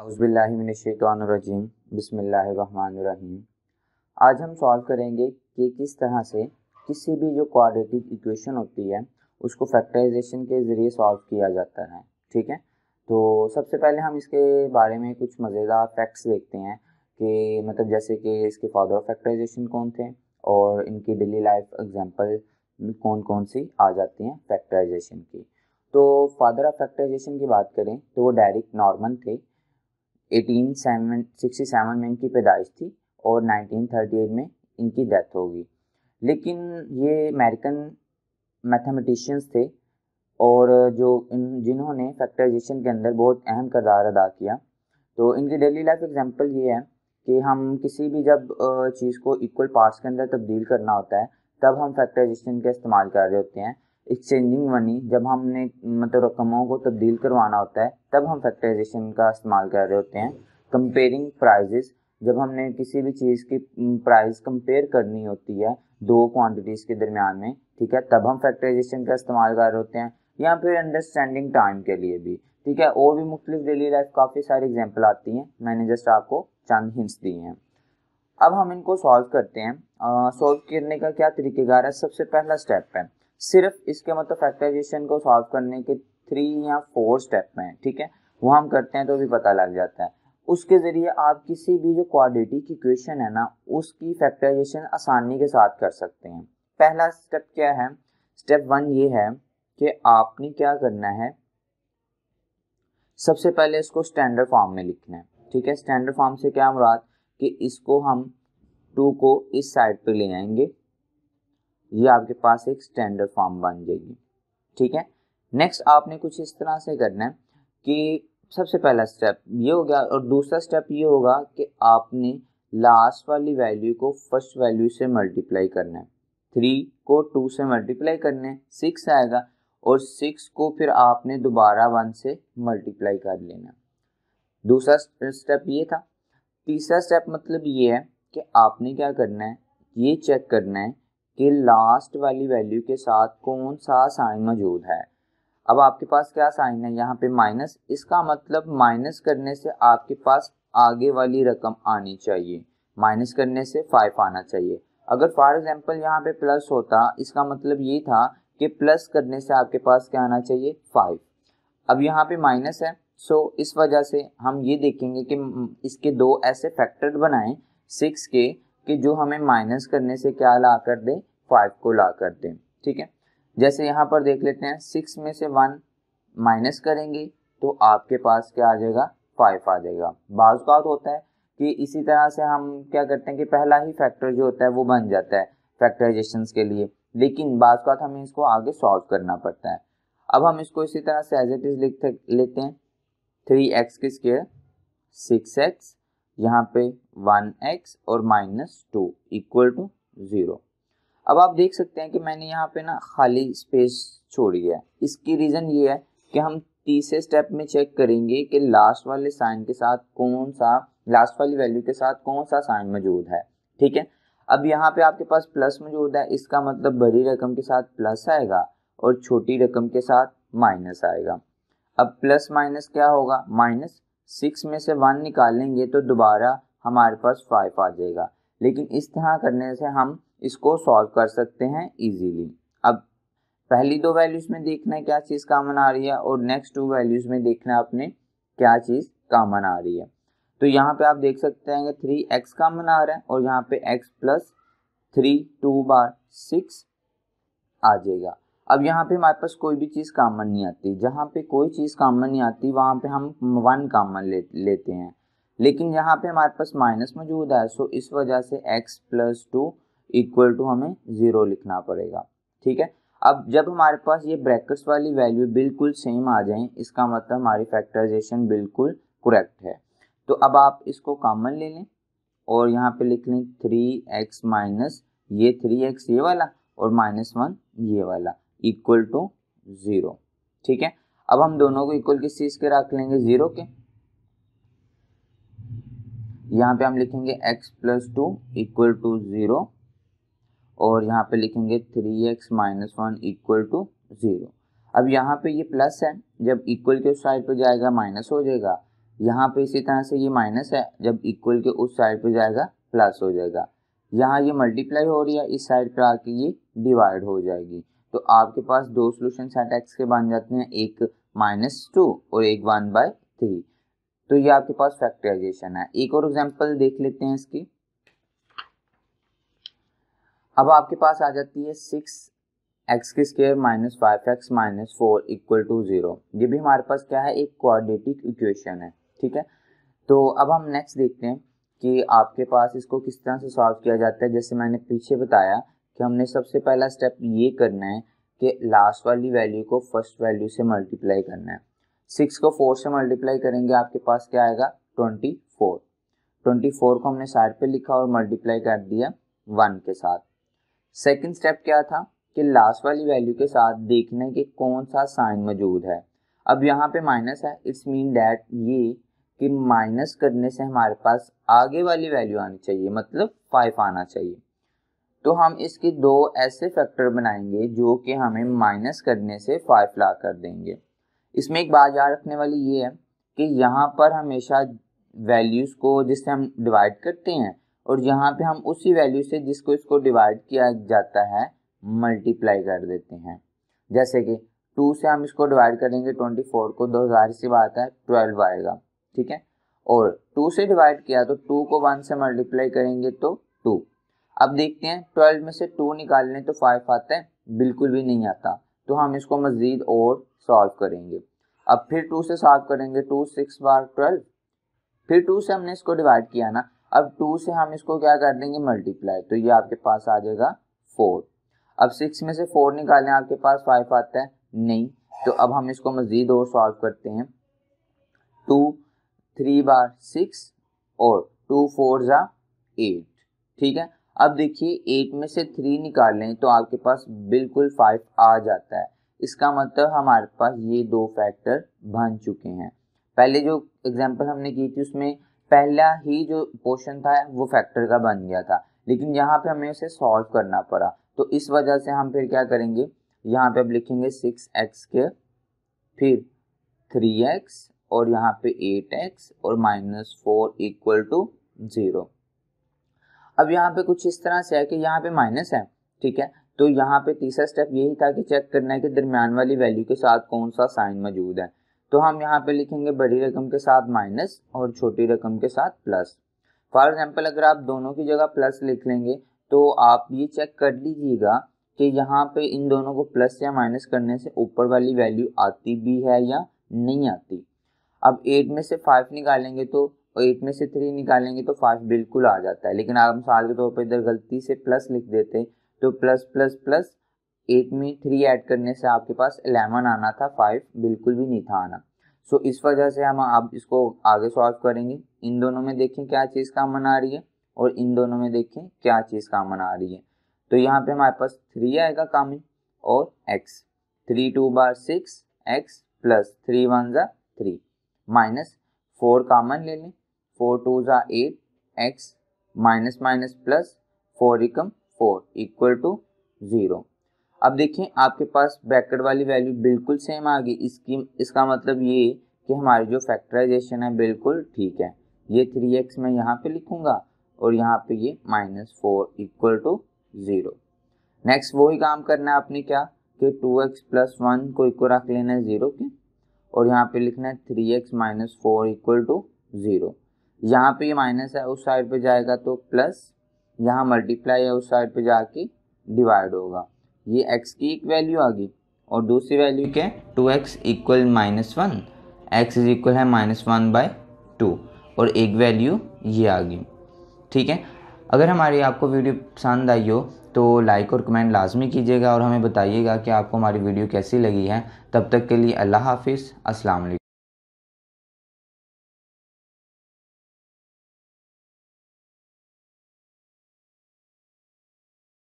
अउज़बिल्लिमिनशैतरजीम बसमीम आज हम सॉल्व करेंगे कि किस तरह से किसी भी जो क्वाड्रेटिक इक्वेशन होती है उसको फैक्टराइजेशन के ज़रिए सॉल्व किया जाता है ठीक है तो सबसे पहले हम इसके बारे में कुछ मज़ेदार फैक्ट्स देखते हैं कि मतलब जैसे कि इसके फादर ऑफ फैक्टराइजेशन कौन थे और इनकी डेली लाइफ एग्जाम्पल कौन कौन सी आ जाती हैं फैक्टराइजेशन की तो फादर ऑफ फैक्टराइजेशन की बात करें तो वो डायरेक्ट नॉर्मन थे एटीन सेवन सिक्सटी सेवन में इनकी पैदाइश थी और नाइनटीन थर्टी एट में इनकी डेथ होगी लेकिन ये अमेरिकन मैथमेटिशियंस थे और जो इन जिन्होंने फैक्टराइजेशन के अंदर बहुत अहम करदार अदा किया तो इनकी डेली लाइफ एग्जांपल ये है कि हम किसी भी जब चीज़ को इक्वल पार्ट्स के अंदर तब्दील करना होता है तब हम फैक्टराइजेशन का इस्तेमाल कर रहे होते हैं एक्सचेंजिंग मनी जब हमने मतलब रकमों को तब्दील करवाना होता है तब हम फैक्टराइजेशन का इस्तेमाल कर रहे होते हैं कंपेयरिंग प्राइजेस जब हमने किसी भी चीज़ की प्राइस कंपेयर करनी होती है दो क्वांटिटीज़ के दरमियान में ठीक है तब हम फैक्टराइजेशन का इस्तेमाल कर रहे होते हैं या फिर अंडरस्टैंडिंग टाइम के लिए भी ठीक है और भी मुख्तलिफ डेली लाइफ काफ़ी सारी एग्जाम्पल आती हैं मैंने जस्ट आपको चंद हिंट्स दी हैं अब हम इनको सॉल्व करते हैं सॉल्व करने का क्या तरीकेकार है सबसे पहला स्टेप है सिर्फ इसके मतलब फैक्टराइजेशन को सॉल्व करने के थ्री या फोर स्टेप में ठीक है वो हम करते हैं तो भी पता लग जाता है उसके ज़रिए आप किसी भी जो क्वाड्रेटिक क्वेश्चन है ना उसकी फैक्टराइजेशन आसानी के साथ कर सकते हैं पहला स्टेप क्या है स्टेप वन ये है कि आपने क्या करना है सबसे पहले इसको स्टैंडर्ड फॉर्म में लिखना है ठीक है स्टैंडर्ड फॉर्म से क्या मुराद कि इसको हम टू को इस साइड पे ले आएंगे ये आपके पास एक स्टैंडर्ड फॉर्म बन जाएगी ठीक है नेक्स्ट आपने कुछ इस तरह से करना है कि सबसे पहला स्टेप ये हो गया और दूसरा स्टेप ये होगा कि आपने लास्ट वाली वैल्यू को फर्स्ट वैल्यू से मल्टीप्लाई करना है थ्री को टू से मल्टीप्लाई करना है सिक्स आएगा और सिक्स को फिर आपने दोबारा वन से मल्टीप्लाई कर लेना दूसरा स्टेप ये था तीसरा स्टेप मतलब ये है कि आपने क्या करना है ये चेक करना है कि लास्ट वाली वैल्यू के साथ कौन सा साइन मौजूद है अब आपके पास क्या साइन है यहाँ पे माइनस इसका मतलब माइनस करने से आपके पास आगे वाली रकम आनी चाहिए माइनस करने से फाइव आना चाहिए अगर फॉर एग्जाम्पल यहाँ पे प्लस होता इसका मतलब ये था कि प्लस करने से आपके पास क्या आना चाहिए फाइव अब यहाँ पे माइनस है सो इस वजह से हम ये देखेंगे कि इसके दो ऐसे फैक्टर बनाएं सिक्स के कि जो हमें माइनस करने से क्या ला कर दे फाइव को ला करते हैं ठीक है जैसे यहाँ पर देख लेते हैं सिक्स में से वन माइनस करेंगे तो आपके पास क्या आ जाएगा फाइव आ जाएगा बाज का तो होता है कि इसी तरह से हम क्या करते हैं कि पहला ही फैक्टर जो होता है वो बन जाता है फैक्टराइजेशन के लिए लेकिन बाज का तो हमें इसको आगे सॉल्व करना पड़ता है अब हम इसको इसी तरह से एज इट इज लिख लेते हैं थ्री एक्स की स्केयर सिक्स एक्स यहाँ पे वन एक्स और minus two equal to zero अब आप देख सकते हैं कि मैंने यहाँ पे ना खाली स्पेस छोड़ी है इसकी रीज़न ये है कि हम तीसरे स्टेप में चेक करेंगे कि लास्ट वाले साइन के साथ कौन सा लास्ट वाली वैल्यू के साथ कौन सा साइन मौजूद है ठीक है अब यहाँ पे आपके पास प्लस मौजूद है इसका मतलब बड़ी रकम के साथ प्लस आएगा और छोटी रकम के साथ माइनस आएगा अब प्लस माइनस क्या होगा माइनस सिक्स में से वन निकालेंगे तो दोबारा हमारे पास फाइव आ जाएगा लेकिन इस तरह करने से हम इसको सॉल्व कर सकते हैं इजीली अब पहली दो वैल्यूज में देखना है क्या चीज़ कामन आ रही है और नेक्स्ट टू वैल्यूज में देखना है आपने क्या चीज़ कामन आ रही है तो यहाँ पे आप देख सकते हैं थ्री एक्स कामन आ रहा है और यहाँ पे एक्स प्लस थ्री टू बार सिक्स आ जाएगा अब यहाँ पे हमारे पास कोई भी चीज़ कामन नहीं आती जहाँ पे कोई चीज़ कामन नहीं आती वहाँ पे हम वन कामन ले, लेते हैं लेकिन यहाँ पे हमारे पास माइनस मौजूद है सो इस वजह से x plus two equal to हमें ज़ीरो लिखना पड़ेगा ठीक है अब जब हमारे पास ये ब्रैकेट्स वाली वैल्यू बिल्कुल सेम आ जाए इसका मतलब हमारी फैक्टराइजेशन बिल्कुल करेक्ट है तो अब आप इसको कॉमन ले लें और यहाँ पे लिख लें थ्री एक्स माइनस ये थ्री एक्स ये वाला और माइनस वन ये वाला इक्वल टू ज़ीरो ठीक है अब हम दोनों को इक्वल किस चीज़ के रख लेंगे ज़ीरो के यहाँ पे हम लिखेंगे x plus two equal to zero और यहाँ पे लिखेंगे three x minus one equal to zero अब यहाँ पे ये प्लस है जब इक्वल के उस साइड पे जाएगा माइनस हो जाएगा यहाँ पे इसी तरह से ये माइनस है जब इक्वल के उस साइड पे जाएगा प्लस हो जाएगा यहाँ ये मल्टीप्लाई हो रही है इस साइड पर आके ये डिवाइड हो जाएगी तो आपके पास दो सोल्यूशन सेट एक्स के बन जाते हैं एक माइनस टू और एक वन बाय थ्री तो ये आपके पास फैक्टराइजेशन है एक और एग्जाम्पल देख लेते हैं इसकी अब आपके पास आ जाती है सिक्स एक्स के square minus five x minus four equal to zero ये भी हमारे पास क्या है एक क्वाड्रेटिक इक्वेशन है ठीक है तो अब हम नेक्स्ट देखते हैं कि आपके पास इसको किस तरह से सॉल्व किया जाता है जैसे मैंने पीछे बताया कि हमने सबसे पहला स्टेप ये करना है कि लास्ट वाली वैल्यू को फर्स्ट वैल्यू से मल्टीप्लाई करना है सिक्स को फोर से मल्टीप्लाई करेंगे आपके पास क्या आएगा ट्वेंटी फोर ट्वेंटी फोर को हमने साइड पे लिखा और मल्टीप्लाई कर दिया वन के साथ सेकेंड स्टेप क्या था कि लास्ट वाली वैल्यू के साथ देखना कि कौन सा साइन मौजूद है अब यहाँ पे माइनस है इट्स मीन डैट ये कि माइनस करने से हमारे पास आगे वाली वैल्यू आनी चाहिए मतलब फाइव आना चाहिए तो हम इसके दो ऐसे फैक्टर बनाएंगे जो कि हमें माइनस करने से फाइव ला कर देंगे इसमें एक बात याद रखने वाली ये है कि यहाँ पर हमेशा वैल्यूज़ को जिससे हम डिवाइड करते हैं और यहाँ पे हम उसी वैल्यू से जिसको इसको डिवाइड किया जाता है मल्टीप्लाई कर देते हैं जैसे कि टू से हम इसको डिवाइड करेंगे ट्वेंटी फोर को दो हज़ार से बात है ट्वेल्व आएगा ठीक है और टू से डिवाइड किया तो टू को वन से मल्टीप्लाई करेंगे तो टू अब देखते हैं ट्वेल्व में से टू निकाल लें तो फाइव आता है बिल्कुल भी नहीं आता तो हम इसको मज़ीद और सॉल्व करेंगे अब फिर टू से सॉल्व करेंगे टू सिक्स बार ट्वेल्व फिर टू से हमने इसको डिवाइड किया ना अब टू से हम इसको क्या कर देंगे मल्टीप्लाई तो ये आपके पास आ जाएगा फोर अब सिक्स में से फोर निकालें आपके पास फाइव आता है नहीं तो अब हम इसको मज़ीद और सॉल्व करते हैं टू थ्री बार सिक्स और टू फोर ज़ा एट ठीक है अब देखिए एट में से थ्री निकालें तो आपके पास बिल्कुल फाइव आ जाता है इसका मतलब हमारे पास ये दो फैक्टर बन चुके हैं पहले जो एग्जांपल हमने की थी उसमें पहला ही जो पोर्शन था वो फैक्टर का बन गया था लेकिन यहाँ पे हमें उसे सॉल्व करना पड़ा तो इस वजह से हम फिर क्या करेंगे यहाँ पे अब लिखेंगे सिक्स एक्स के फिर थ्री एक्स और यहाँ पे एट एक्स और minus four equal to zero अब यहाँ पे कुछ इस तरह से है कि यहाँ पे माइनस है ठीक है तो यहाँ पे तीसरा स्टेप यही था कि चेक करना है कि दरमियान वाली वैल्यू के साथ कौन सा साइन मौजूद है तो हम यहाँ पे लिखेंगे बड़ी रकम के साथ माइनस और छोटी रकम के साथ प्लस फॉर एग्जाम्पल अगर आप दोनों की जगह प्लस लिख लेंगे तो आप ये चेक कर लीजिएगा कि यहाँ पे इन दोनों को प्लस या माइनस करने से ऊपर वाली वैल्यू आती भी है या नहीं आती अब एट में से फाइव निकालेंगे तो एट में से थ्री निकालेंगे तो फाइव बिल्कुल आ जाता है लेकिन आप मिसाल के तौर पर इधर गलती से प्लस लिख देते तो प्लस प्लस प्लस एट में थ्री ऐड करने से आपके पास एलेवन आना था फाइव बिल्कुल भी नहीं था आना सो so, इस वजह से हम आप इसको आगे सॉल्व करेंगे इन दोनों में देखें क्या चीज़ कामन आ रही है और इन दोनों में देखें क्या चीज़ कामन आ रही है तो यहाँ पे हमारे पास थ्री आएगा कामन और एक्स थ्री टू बार six x plus three one ज़ा थ्री माइनस फोर कामन ले लें फोर टू ज़ा eight x minus minus plus four इकम फोर इक्वल टू ज़ीरो अब देखें आपके पास ब्रैकेट वाली वैल्यू बिल्कुल सेम आ गई इसकी इसका मतलब ये कि हमारी जो फैक्टराइजेशन है बिल्कुल ठीक है ये थ्री एक्स मैं यहाँ पे लिखूँगा और यहाँ पे ये minus four equal to zero next वही काम करना है आपने क्या कि टू एक्स प्लस वन को इक्वल रख लेना है ज़ीरो के और यहाँ पे लिखना है three x minus four equal to zero यहाँ पे ये माइनस है उस साइड पे जाएगा तो प्लस यहाँ मल्टीप्लाई है उस साइड पे जाके डिवाइड होगा ये एक्स की एक वैल्यू आ गई और दूसरी वैल्यू क्या है two x equal minus one x is equal है माइनस वन बाई टू और एक वैल्यू ये आ गई ठीक है अगर हमारी आपको वीडियो पसंद आई हो तो लाइक और कमेंट लाजमी कीजिएगा और हमें बताइएगा कि आपको हमारी वीडियो कैसी लगी है तब तक के लिए अल्लाह हाफिज़ अस्सलाम वालेकुम